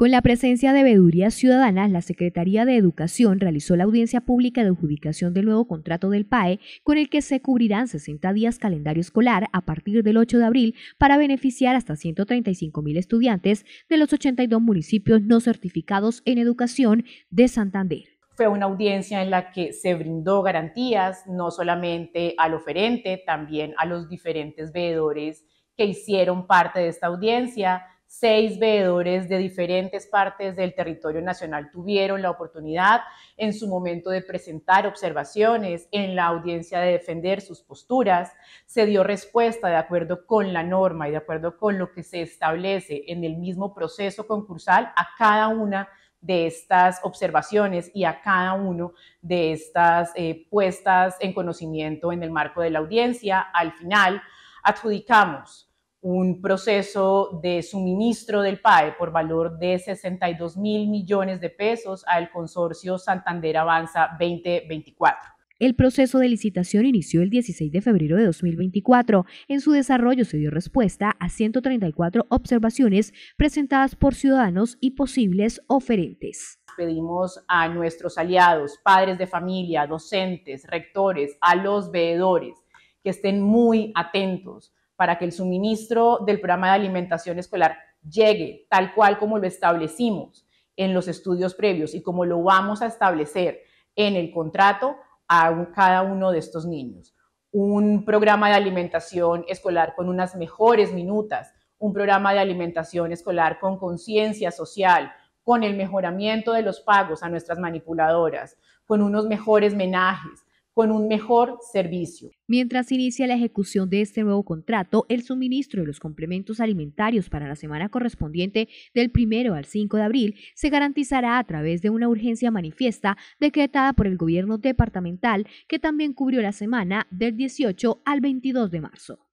Con la presencia de veeduría ciudadana, la Secretaría de Educación realizó la audiencia pública de adjudicación del nuevo contrato del PAE, con el que se cubrirán 60 días calendario escolar a partir del 8 de abril para beneficiar hasta 135 mil estudiantes de los 82 municipios no certificados en educación de Santander. Fue una audiencia en la que se brindó garantías no solamente al oferente, también a los diferentes veedores que hicieron parte de esta audiencia Seis veedores de diferentes partes del territorio nacional tuvieron la oportunidad en su momento de presentar observaciones, en la audiencia de defender sus posturas. Se dio respuesta de acuerdo con la norma y de acuerdo con lo que se establece en el mismo proceso concursal a cada una de estas observaciones y a cada uno de estas eh, puestas en conocimiento en el marco de la audiencia. Al final, adjudicamos un proceso de suministro del PAE por valor de 62 mil millones de pesos al consorcio Santander Avanza 2024. El proceso de licitación inició el 16 de febrero de 2024. En su desarrollo se dio respuesta a 134 observaciones presentadas por ciudadanos y posibles oferentes. Pedimos a nuestros aliados, padres de familia, docentes, rectores, a los veedores, que estén muy atentos para que el suministro del programa de alimentación escolar llegue tal cual como lo establecimos en los estudios previos y como lo vamos a establecer en el contrato a cada uno de estos niños. Un programa de alimentación escolar con unas mejores minutas, un programa de alimentación escolar con conciencia social, con el mejoramiento de los pagos a nuestras manipuladoras, con unos mejores menajes, con un mejor servicio. Mientras inicia la ejecución de este nuevo contrato, el suministro de los complementos alimentarios para la semana correspondiente del 1 al 5 de abril se garantizará a través de una urgencia manifiesta decretada por el gobierno departamental que también cubrió la semana del 18 al 22 de marzo.